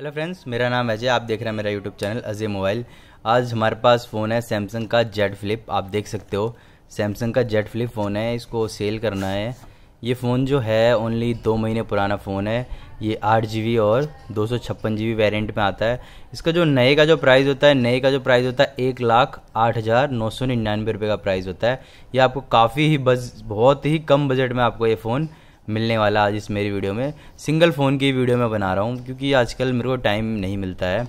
hello friends मेरा नाम अजय आप देख रहे हैं मेरा यूट्यूब चैनल अजय मोबाइल आज हमारे पास फ़ोन है सैमसंग का जेड फ्लिप आप देख सकते हो सैमसंग का जेड फ्लिप फ़ोन है इसको सेल करना है ये फ़ोन जो है ओनली दो महीने पुराना फ़ोन है ये आठ जी और दो सौ छप्पन जी वेरियंट में आता है इसका जो नए का जो प्राइस होता है नए का जो प्राइस होता है एक लाख आठ हज़ार नौ सौ निन्यानवे रुपये का प्राइस होता है ये आपको काफ़ी ही बज बहुत ही कम बजट में आपको ये फ़ोन मिलने वाला आज इस मेरी वीडियो में सिंगल फ़ोन की वीडियो मैं बना रहा हूँ क्योंकि आजकल मेरे को टाइम नहीं मिलता है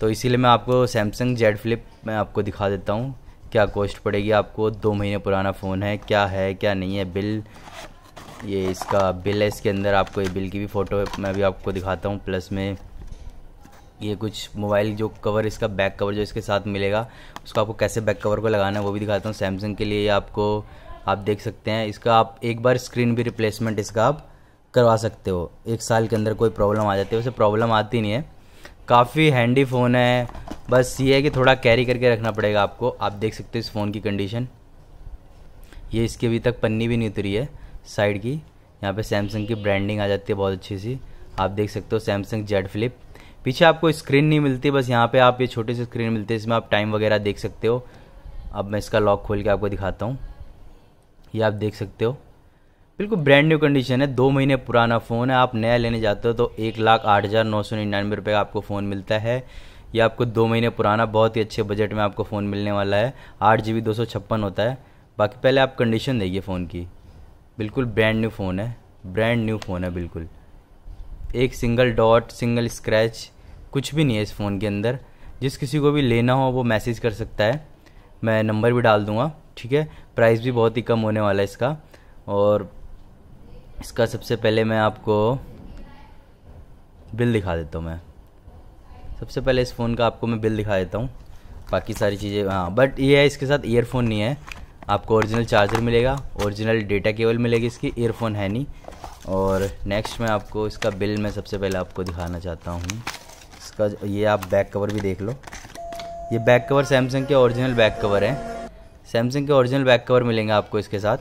तो इसीलिए मैं आपको सैमसंग जेड फ्लिप मैं आपको दिखा देता हूँ क्या कॉस्ट पड़ेगी आपको दो महीने पुराना फ़ोन है क्या है क्या नहीं है बिल ये इसका बिल है इसके अंदर आपको ये बिल की भी फ़ोटो मैं भी आपको दिखाता हूँ प्लस में ये कुछ मोबाइल जो कवर इसका बैक कवर जो इसके साथ मिलेगा उसको आपको कैसे बैक कवर को लगाना है वो भी दिखाता हूँ सैमसंग के लिए आपको आप देख सकते हैं इसका आप एक बार स्क्रीन भी रिप्लेसमेंट इसका आप करवा सकते हो एक साल के अंदर कोई प्रॉब्लम आ जाती है उसे प्रॉब्लम आती नहीं है काफ़ी हैंडी फ़ोन है बस ये है कि थोड़ा कैरी करके रखना पड़ेगा आपको आप देख सकते हो इस फ़ोन की कंडीशन ये इसके अभी तक पन्नी भी नहीं उतरी है साइड की यहाँ पे सैमसंग की ब्रांडिंग आ जाती है बहुत अच्छी सी आप देख सकते हो सैमसंग जेड फ्लिप पीछे आपको स्क्रीन नहीं मिलती बस यहाँ पे आप ये छोटी सी स्क्रीन मिलती है इसमें आप टाइम वगैरह देख सकते हो अब मैं इसका लॉक खोल के आपको दिखाता हूँ ये आप देख सकते हो बिल्कुल ब्रांड न्यू कंडीशन है दो महीने पुराना फ़ोन है आप नया लेने जाते हो तो एक लाख आठ हज़ार नौ सौ निन्यानवे रुपये का आपको फ़ोन मिलता है ये आपको दो महीने पुराना बहुत ही अच्छे बजट में आपको फ़ोन मिलने वाला है आठ जी बी दो सौ छप्पन होता है बाकी पहले आप कंडीशन देखिए फ़ोन की बिल्कुल ब्रांड न्यू फ़ोन है ब्रांड न्यू फ़ोन है बिल्कुल एक सिंगल डॉट सिंगल स्क्रैच कुछ भी नहीं है इस फ़ोन के अंदर जिस किसी को भी लेना हो वो मैसेज कर सकता है मैं नंबर भी डाल दूँगा ठीक है प्राइस भी बहुत ही कम होने वाला है इसका और इसका सबसे पहले मैं आपको बिल दिखा देता हूँ मैं सबसे पहले इस फ़ोन का आपको मैं बिल दिखा देता हूँ बाकी सारी चीज़ें हाँ बट ये है इसके साथ ईयरफोन नहीं है आपको ओरिजिनल चार्जर मिलेगा ओरिजिनल डेटा केबल मिलेगी इसकी ईयरफोन है नहीं और नेक्स्ट मैं आपको इसका बिल मैं सबसे पहले आपको दिखाना चाहता हूँ इसका ये आप बैक कवर भी देख लो ये बैक कवर सैमसंग के ओरिजिनल बैक कवर है सैमसंग के ओरिजिनल बैक कवर मिलेंगे आपको इसके साथ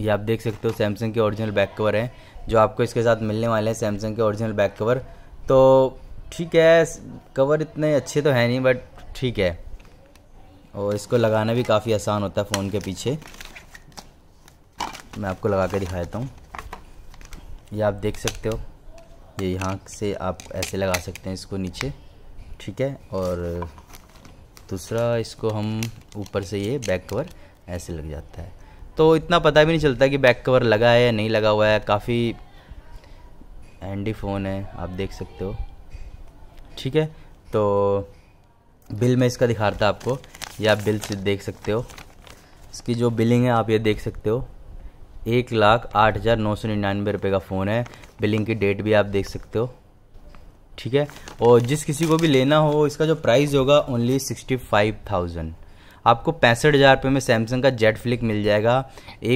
ये आप देख सकते हो सैमसंग के ओरिजिनल बैक कवर हैं जो आपको इसके साथ मिलने वाले हैं सैमसंग के ओरिजिनल बैक कवर तो ठीक है कवर इतने अच्छे तो है नहीं बट ठीक है और इसको लगाना भी काफ़ी आसान होता है फ़ोन के पीछे मैं आपको लगा कर दिखा देता हूँ ये आप देख सकते हो ये यहाँ से आप ऐसे लगा सकते हैं इसको नीचे ठीक है और दूसरा इसको हम ऊपर से ये बैक कवर ऐसे लग जाता है तो इतना पता भी नहीं चलता कि बैक कवर लगा है या नहीं लगा हुआ है काफ़ी हैंडी फ़ोन है आप देख सकते हो ठीक है तो बिल में इसका दिखा रहा था आपको या आप बिल से देख सकते हो इसकी जो बिलिंग है आप ये देख सकते हो एक लाख आठ हज़ार नौ सौ निन्यानवे रुपये का फ़ोन है बिलिंग की डेट भी आप देख सकते हो ठीक है और जिस किसी को भी लेना हो इसका जो प्राइस होगा ओनली सिक्सटी फाइव थाउजेंड आपको पैंसठ हज़ार रुपये में सैमसंग का जेट फ्लिक मिल जाएगा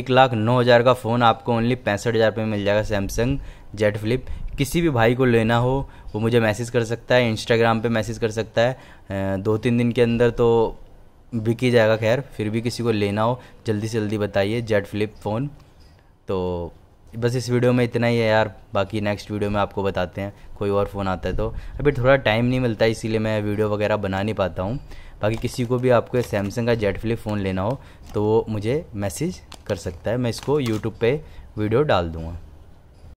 एक लाख नौ हज़ार का फ़ोन आपको ओनली पैंसठ हज़ार रुपये में मिल जाएगा सैमसंग जेट फ्लिप किसी भी भाई को लेना हो वो मुझे मैसेज कर सकता है इंस्टाग्राम पे मैसेज कर सकता है दो तीन दिन के अंदर तो बिक ही जाएगा खैर फिर भी किसी को लेना हो जल्दी से जल्दी बताइए जेट फ्लिप फ़ोन तो बस इस वीडियो में इतना ही है यार बाकी नेक्स्ट वीडियो में आपको बताते हैं कोई और फ़ोन आता है तो अभी थोड़ा टाइम नहीं मिलता इसीलिए मैं वीडियो वगैरह बना नहीं पाता हूँ बाकी किसी को भी आपको सैमसंग का जेट फ्लिप फ़ोन लेना हो तो वो मुझे मैसेज कर सकता है मैं इसको यूट्यूब पे वीडियो डाल दूँगा